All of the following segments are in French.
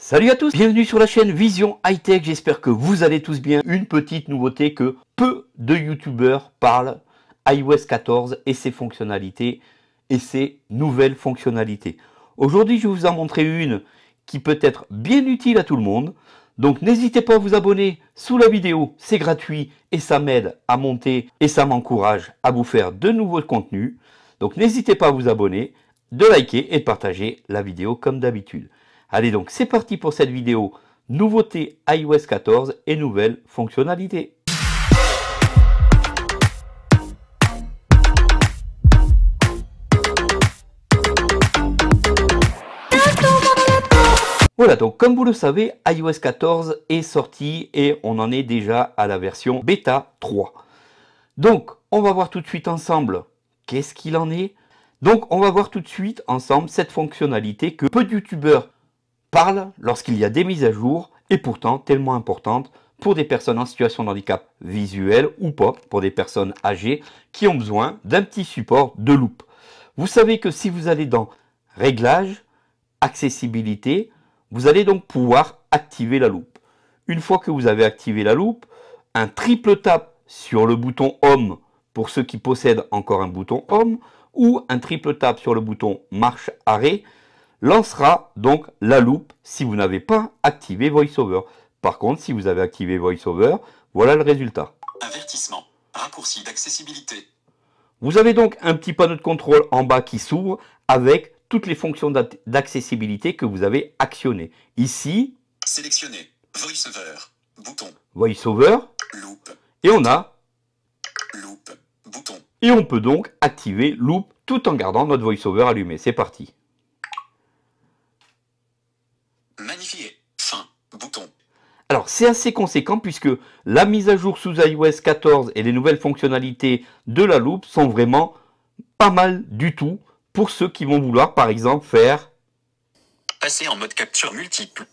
Salut à tous, bienvenue sur la chaîne Vision High Tech, j'espère que vous allez tous bien. Une petite nouveauté que peu de youtubeurs parlent, iOS 14 et ses fonctionnalités et ses nouvelles fonctionnalités. Aujourd'hui je vais vous en montrer une qui peut être bien utile à tout le monde, donc n'hésitez pas à vous abonner sous la vidéo, c'est gratuit et ça m'aide à monter et ça m'encourage à vous faire de nouveaux contenus. Donc n'hésitez pas à vous abonner, de liker et de partager la vidéo comme d'habitude. Allez donc, c'est parti pour cette vidéo. Nouveauté iOS 14 et nouvelles fonctionnalités. Voilà, donc comme vous le savez, iOS 14 est sorti et on en est déjà à la version bêta 3. Donc, on va voir tout de suite ensemble qu'est-ce qu'il en est. Donc, on va voir tout de suite ensemble cette fonctionnalité que peu de youtubeurs parle lorsqu'il y a des mises à jour, et pourtant tellement importante pour des personnes en situation de handicap visuel ou pas, pour des personnes âgées qui ont besoin d'un petit support de loupe. Vous savez que si vous allez dans Réglages, Accessibilité, vous allez donc pouvoir activer la loupe. Une fois que vous avez activé la loupe, un triple tap sur le bouton Home pour ceux qui possèdent encore un bouton Home ou un triple tap sur le bouton Marche Arrêt lancera donc la loupe si vous n'avez pas activé VoiceOver. Par contre, si vous avez activé VoiceOver, voilà le résultat. Avertissement. Raccourci d'accessibilité. Vous avez donc un petit panneau de contrôle en bas qui s'ouvre avec toutes les fonctions d'accessibilité que vous avez actionnées. Ici, sélectionnez VoiceOver, bouton. VoiceOver, Loupe. Et on a Loupe. bouton. Et on peut donc activer Loupe tout en gardant notre VoiceOver allumé. C'est parti. Fin. Bouton. Alors c'est assez conséquent puisque la mise à jour sous iOS 14 et les nouvelles fonctionnalités de la loupe sont vraiment pas mal du tout pour ceux qui vont vouloir par exemple faire passer en mode capture multiple.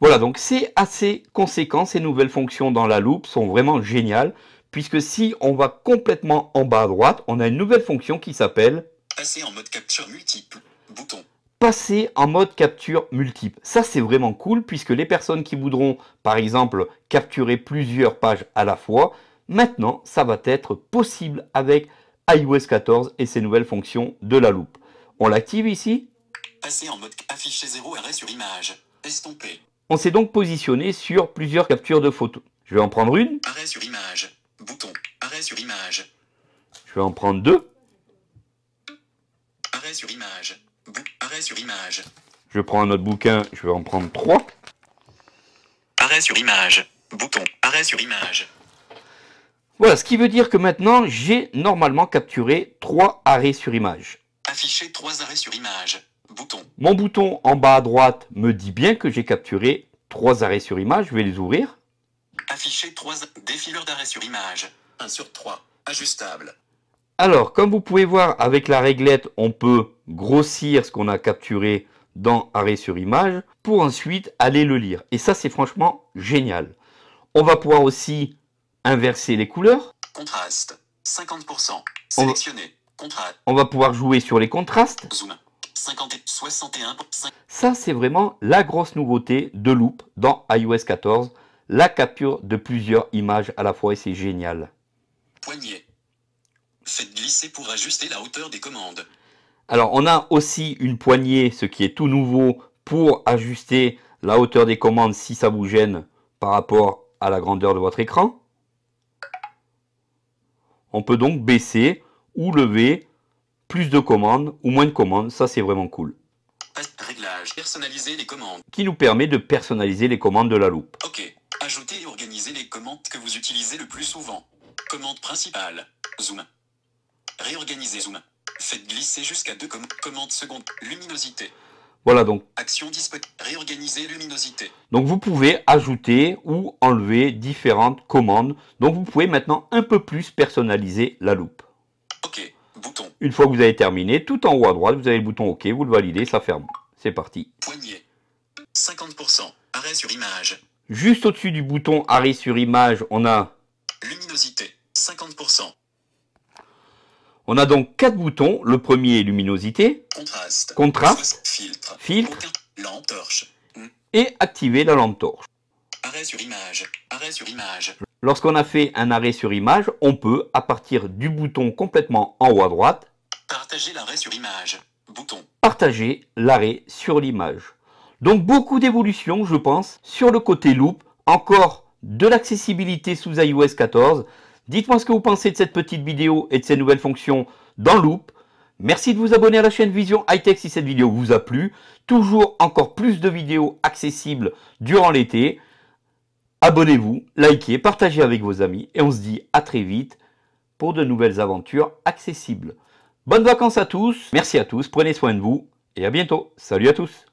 Voilà, donc c'est assez conséquent, ces nouvelles fonctions dans la loupe sont vraiment géniales, puisque si on va complètement en bas à droite, on a une nouvelle fonction qui s'appelle passer en mode capture multiple, bouton passer en mode capture multiple. Ça, c'est vraiment cool puisque les personnes qui voudront, par exemple, capturer plusieurs pages à la fois, maintenant, ça va être possible avec iOS 14 et ses nouvelles fonctions de la loupe. On l'active ici. Passer en mode afficher zéro, arrêt sur image. Estompé. On s'est donc positionné sur plusieurs captures de photos. Je vais en prendre une. Arrêt sur image. Bouton. Arrêt sur image. Je vais en prendre deux. Arrêt sur image arrêt sur image. Je prends un autre bouquin, je vais en prendre trois. Arrêt sur image. Bouton, arrêt sur image. Voilà, ce qui veut dire que maintenant, j'ai normalement capturé trois arrêts sur image. Afficher trois arrêts sur image. Bouton. Mon bouton en bas à droite me dit bien que j'ai capturé trois arrêts sur image. Je vais les ouvrir. Afficher trois défileurs d'arrêt sur image. 1 sur 3. Ajustable. Alors, comme vous pouvez voir, avec la réglette, on peut grossir ce qu'on a capturé dans arrêt sur image pour ensuite aller le lire. Et ça, c'est franchement génial. On va pouvoir aussi inverser les couleurs. Contraste, 50%. Sélectionné. Contraste. On va pouvoir jouer sur les contrastes. Zoom. Ça, c'est vraiment la grosse nouveauté de Loop dans iOS 14. La capture de plusieurs images à la fois et c'est génial. Poignée. Faites glisser pour ajuster la hauteur des commandes. Alors on a aussi une poignée, ce qui est tout nouveau, pour ajuster la hauteur des commandes si ça vous gêne par rapport à la grandeur de votre écran. On peut donc baisser ou lever plus de commandes ou moins de commandes, ça c'est vraiment cool. Réglage, personnaliser les commandes. Qui nous permet de personnaliser les commandes de la loupe. Ok, Ajoutez et organiser les commandes que vous utilisez le plus souvent. Commande principale, zoom, Réorganiser zoom. Faites glisser jusqu'à deux commandes secondes. Luminosité. Voilà donc. Action Réorganiser luminosité. Donc vous pouvez ajouter ou enlever différentes commandes. Donc vous pouvez maintenant un peu plus personnaliser la loupe. OK. Bouton. Une fois que vous avez terminé, tout en haut à droite, vous avez le bouton OK, vous le validez, ça ferme. C'est parti. Poignée. 50%. Arrêt sur image. Juste au-dessus du bouton arrêt sur image, on a... Luminosité. 50%. On a donc quatre boutons. Le premier est luminosité, contraste, filtre, lampe torche hmm. et activer la lampe torche. Arrêt sur image, arrêt sur image. Lorsqu'on a fait un arrêt sur image, on peut, à partir du bouton complètement en haut à droite, partager l'arrêt sur image, bouton. Partager l'arrêt sur l'image. Donc beaucoup d'évolutions, je pense, sur le côté loop, encore de l'accessibilité sous iOS 14, Dites-moi ce que vous pensez de cette petite vidéo et de ces nouvelles fonctions dans Loop. Merci de vous abonner à la chaîne Vision Hightech si cette vidéo vous a plu. Toujours encore plus de vidéos accessibles durant l'été. Abonnez-vous, likez, partagez avec vos amis et on se dit à très vite pour de nouvelles aventures accessibles. Bonnes vacances à tous, merci à tous, prenez soin de vous et à bientôt. Salut à tous